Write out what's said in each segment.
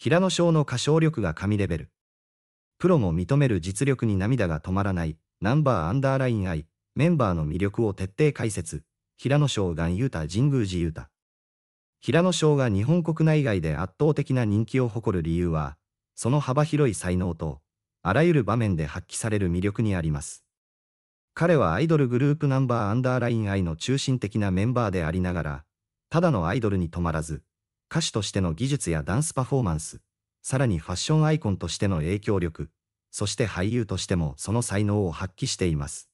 平野翔の歌唱力が神レベル。プロも認める実力に涙が止まらない、ナンバーアンダーラインアイ、メンバーの魅力を徹底解説。平野翔がうた神宮寺雄太。平野翔が日本国内外で圧倒的な人気を誇る理由は、その幅広い才能と、あらゆる場面で発揮される魅力にあります。彼はアイドルグループナンバーアンダーラインアイの中心的なメンバーでありながら、ただのアイドルに止まらず、歌手としての技術やダンスパフォーマンス、さらにファッションアイコンとしての影響力、そして俳優としてもその才能を発揮しています。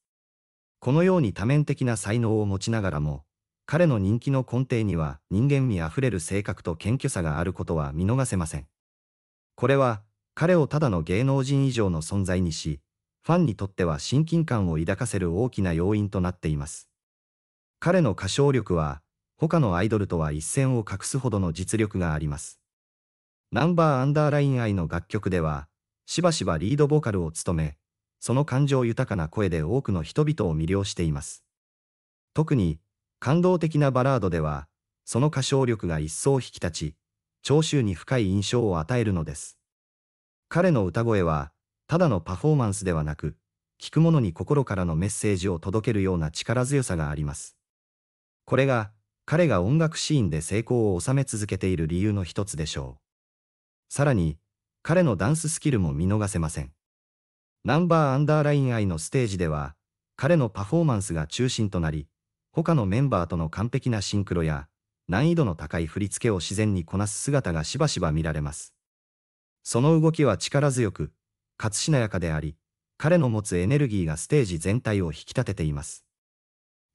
このように多面的な才能を持ちながらも、彼の人気の根底には人間味あふれる性格と謙虚さがあることは見逃せません。これは、彼をただの芸能人以上の存在にし、ファンにとっては親近感を抱かせる大きな要因となっています。彼の歌唱力は他のアイドルとは一線を画すほどの実力があります。ナンバーアンダーライン愛の楽曲では、しばしばリードボーカルを務め、その感情豊かな声で多くの人々を魅了しています。特に、感動的なバラードでは、その歌唱力が一層引き立ち、聴衆に深い印象を与えるのです。彼の歌声は、ただのパフォーマンスではなく、聴く者に心からのメッセージを届けるような力強さがあります。これが、彼が音楽シーンで成功を収め続けている理由の一つでしょう。さらに、彼のダンススキルも見逃せません。ナンバーアンダーライン愛のステージでは、彼のパフォーマンスが中心となり、他のメンバーとの完璧なシンクロや、難易度の高い振り付けを自然にこなす姿がしばしば見られます。その動きは力強く、かつしなやかであり、彼の持つエネルギーがステージ全体を引き立てています。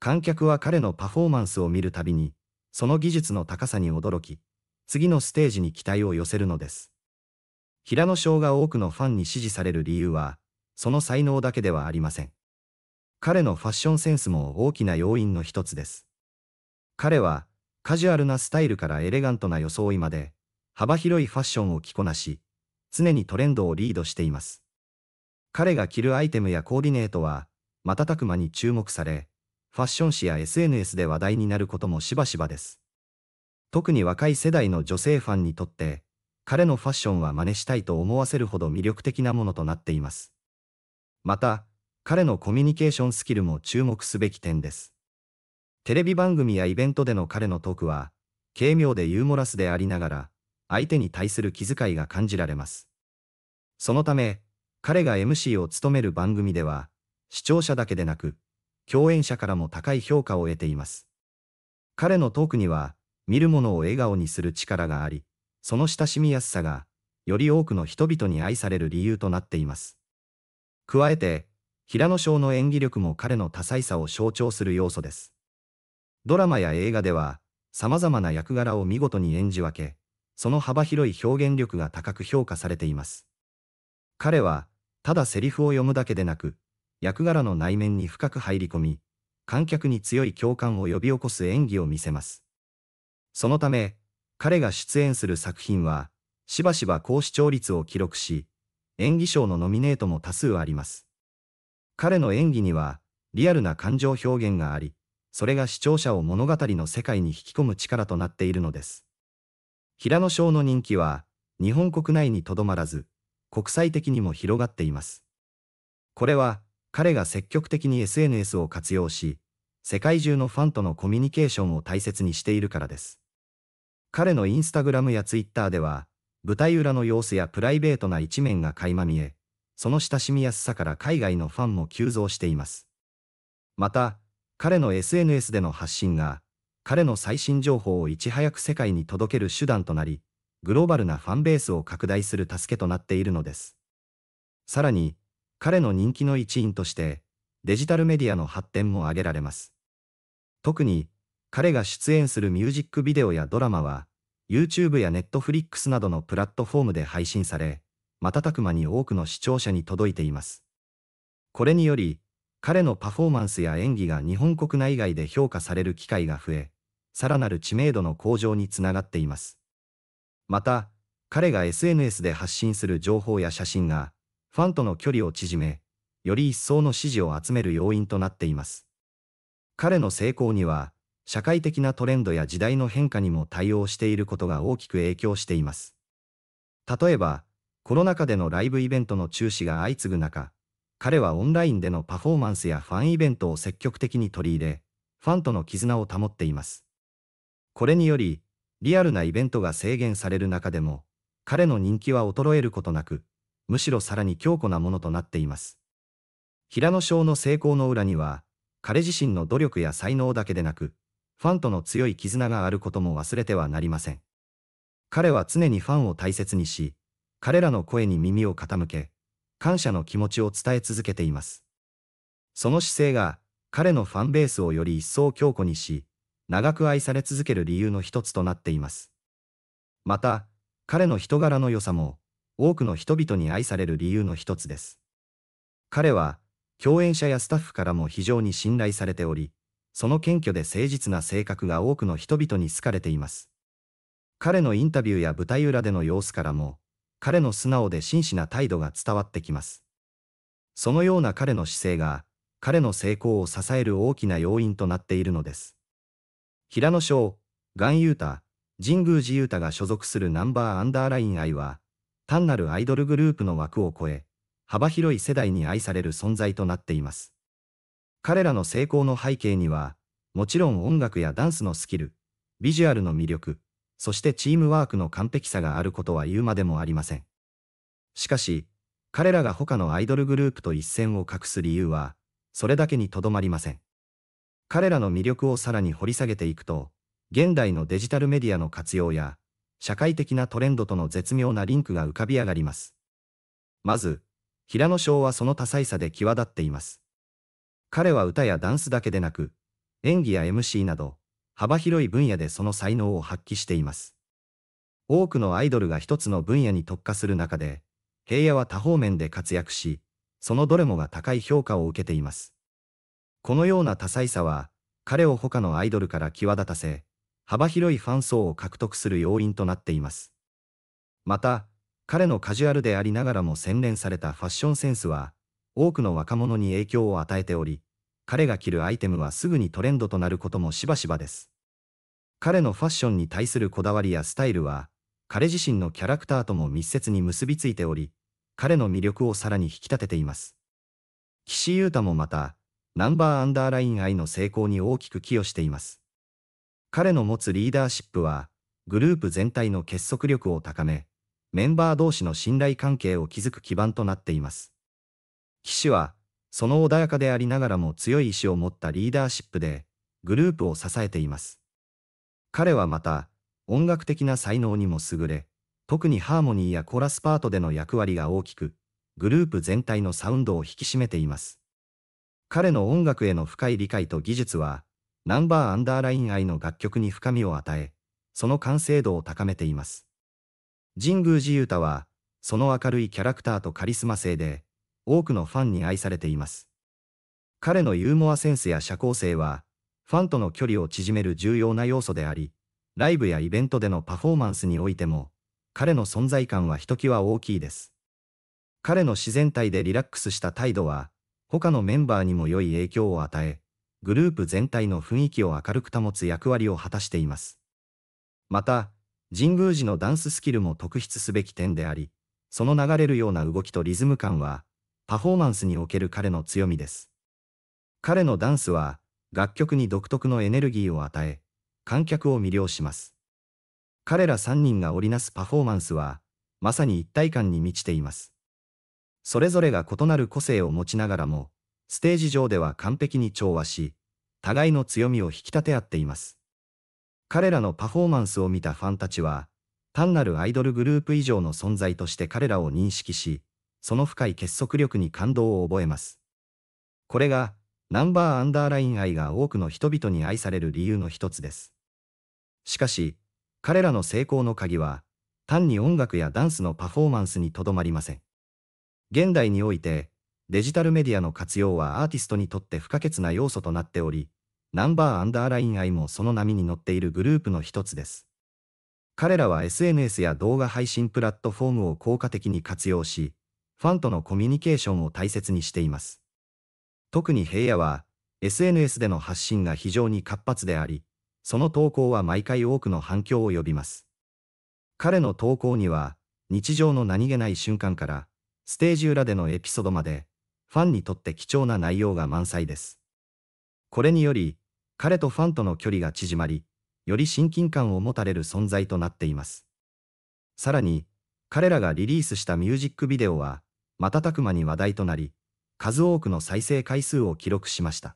観客は彼のパフォーマンスを見るたびに、その技術の高さに驚き、次のステージに期待を寄せるのです。平野翔が多くのファンに支持される理由は、その才能だけではありません。彼のファッションセンスも大きな要因の一つです。彼は、カジュアルなスタイルからエレガントな装いまで、幅広いファッションを着こなし、常にトレンドをリードしています。彼が着るアイテムやコーディネートは、瞬く間に注目され、ファッション誌や SNS で話題になることもしばしばです。特に若い世代の女性ファンにとって、彼のファッションは真似したいと思わせるほど魅力的なものとなっています。また、彼のコミュニケーションスキルも注目すべき点です。テレビ番組やイベントでの彼のトークは、軽妙でユーモラスでありながら、相手に対する気遣いが感じられます。そのため、彼が MC を務める番組では、視聴者だけでなく、共演者からも高い評価を得ています。彼のトークには、見る者を笑顔にする力があり、その親しみやすさが、より多くの人々に愛される理由となっています。加えて、平野翔の演技力も彼の多彩さを象徴する要素です。ドラマや映画では、様々な役柄を見事に演じ分け、その幅広い表現力が高く評価されています。彼は、ただセリフを読むだけでなく、役柄の内面に深く入り込み、観客に強い共感を呼び起こす演技を見せます。そのため、彼が出演する作品は、しばしば高視聴率を記録し、演技賞のノミネートも多数あります。彼の演技には、リアルな感情表現があり、それが視聴者を物語の世界に引き込む力となっているのです。平野賞の人気は、日本国内にとどまらず、国際的にも広がっています。これは、彼が積極的に SNS を活用し、世界中のファンとのコミュニケーションを大切にしているからです。彼のインスタグラムやツイッターでは、舞台裏の様子やプライベートな一面が垣間見え、その親しみやすさから海外のファンも急増しています。また、彼の SNS での発信が、彼の最新情報をいち早く世界に届ける手段となり、グローバルなファンベースを拡大する助けとなっているのです。さらに、彼の人気の一因として、デジタルメディアの発展も挙げられます。特に、彼が出演するミュージックビデオやドラマは、YouTube や Netflix などのプラットフォームで配信され、瞬く間に多くの視聴者に届いています。これにより、彼のパフォーマンスや演技が日本国内外で評価される機会が増え、さらなる知名度の向上につながっています。また、彼が SNS で発信する情報や写真が、ファンとの距離を縮め、より一層の支持を集める要因となっています。彼の成功には、社会的なトレンドや時代の変化にも対応していることが大きく影響しています。例えば、コロナ禍でのライブイベントの中止が相次ぐ中、彼はオンラインでのパフォーマンスやファンイベントを積極的に取り入れ、ファンとの絆を保っています。これにより、リアルなイベントが制限される中でも、彼の人気は衰えることなく、むしろさらに強固なものとなっています。平野翔の成功の裏には、彼自身の努力や才能だけでなく、ファンとの強い絆があることも忘れてはなりません。彼は常にファンを大切にし、彼らの声に耳を傾け、感謝の気持ちを伝え続けています。その姿勢が、彼のファンベースをより一層強固にし、長く愛され続ける理由の一つとなっています。また、彼の人柄の良さも、多くの人々に愛される理由の一つです。彼は、共演者やスタッフからも非常に信頼されており、その謙虚で誠実な性格が多くの人々に好かれています。彼のインタビューや舞台裏での様子からも、彼の素直で真摯な態度が伝わってきます。そのような彼の姿勢が、彼の成功を支える大きな要因となっているのです。平野翔、岩ン太、神宮寺ユ太が所属するナンバーアンダーライン愛は、単なるアイドルグループの枠を超え、幅広い世代に愛される存在となっています。彼らの成功の背景には、もちろん音楽やダンスのスキル、ビジュアルの魅力、そしてチームワークの完璧さがあることは言うまでもありません。しかし、彼らが他のアイドルグループと一線を画す理由は、それだけにとどまりません。彼らの魅力をさらに掘り下げていくと、現代のデジタルメディアの活用や、社会的なトレンドとの絶妙なリンクが浮かび上がります。まず、平野翔はその多彩さで際立っています。彼は歌やダンスだけでなく、演技や MC など、幅広い分野でその才能を発揮しています。多くのアイドルが一つの分野に特化する中で、平野は多方面で活躍し、そのどれもが高い評価を受けています。このような多彩さは、彼を他のアイドルから際立たせ、幅広いファン層を獲得する要因となっています。また、彼のカジュアルでありながらも洗練されたファッションセンスは、多くの若者に影響を与えており、彼が着るアイテムはすぐにトレンドとなることもしばしばです。彼のファッションに対するこだわりやスタイルは、彼自身のキャラクターとも密接に結びついており、彼の魅力をさらに引き立てています。岸優太もまた、ナンバーアンダーライン愛の成功に大きく寄与しています。彼の持つリーダーシップは、グループ全体の結束力を高め、メンバー同士の信頼関係を築く基盤となっています。騎士は、その穏やかでありながらも強い意志を持ったリーダーシップで、グループを支えています。彼はまた、音楽的な才能にも優れ、特にハーモニーやコーラスパートでの役割が大きく、グループ全体のサウンドを引き締めています。彼の音楽への深い理解と技術は、ナンバーアンダーライン愛の楽曲に深みを与え、その完成度を高めています。神宮寺勇太は、その明るいキャラクターとカリスマ性で、多くのファンに愛されています。彼のユーモアセンスや社交性は、ファンとの距離を縮める重要な要素であり、ライブやイベントでのパフォーマンスにおいても、彼の存在感はひときわ大きいです。彼の自然体でリラックスした態度は、他のメンバーにも良い影響を与え、グループ全体の雰囲気を明るく保つ役割を果たしています。また、神宮寺のダンススキルも特筆すべき点であり、その流れるような動きとリズム感は、パフォーマンスにおける彼の強みです。彼のダンスは、楽曲に独特のエネルギーを与え、観客を魅了します。彼ら3人が織りなすパフォーマンスは、まさに一体感に満ちています。それぞれが異なる個性を持ちながらも、ステージ上では完璧に調和し、互いの強みを引き立て合っています。彼らのパフォーマンスを見たファンたちは、単なるアイドルグループ以上の存在として彼らを認識し、その深い結束力に感動を覚えます。これが、ナンバーアンダーライン愛が多くの人々に愛される理由の一つです。しかし、彼らの成功の鍵は、単に音楽やダンスのパフォーマンスにとどまりません。現代において、デジタルメディアの活用はアーティストにとって不可欠な要素となっており、ナンバーアンダーライン愛もその波に乗っているグループの一つです。彼らは SNS や動画配信プラットフォームを効果的に活用し、ファンとのコミュニケーションを大切にしています。特に平野は、SNS での発信が非常に活発であり、その投稿は毎回多くの反響を呼びます。彼の投稿には、日常の何気ない瞬間から、ステージ裏でのエピソードまで、ファンにとって貴重な内容が満載です。これにより、彼とファンとの距離が縮まり、より親近感を持たれる存在となっています。さらに、彼らがリリースしたミュージックビデオは、瞬く間に話題となり、数多くの再生回数を記録しました。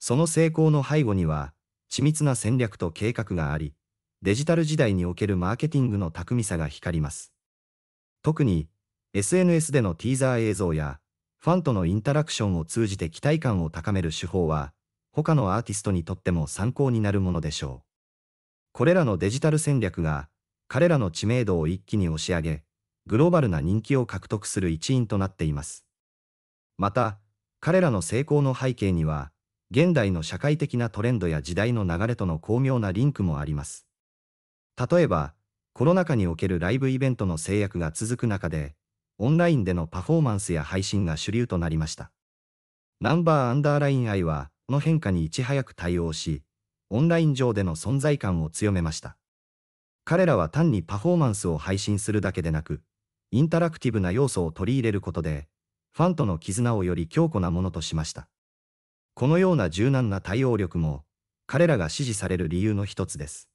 その成功の背後には、緻密な戦略と計画があり、デジタル時代におけるマーケティングの巧みさが光ります。特に、SNS でのティーザー映像や、ファンとのインタラクションを通じて期待感を高める手法は、他のアーティストにとっても参考になるものでしょう。これらのデジタル戦略が、彼らの知名度を一気に押し上げ、グローバルな人気を獲得する一因となっています。また、彼らの成功の背景には、現代の社会的なトレンドや時代の流れとの巧妙なリンクもあります。例えば、コロナ禍におけるライブイベントの制約が続く中で、オンラインでのパフォーマンスや配信が主流となりました。ナンバーアンダーライン愛は、この変化にいち早く対応し、オンライン上での存在感を強めました。彼らは単にパフォーマンスを配信するだけでなく、インタラクティブな要素を取り入れることで、ファンとの絆をより強固なものとしました。このような柔軟な対応力も、彼らが支持される理由の一つです。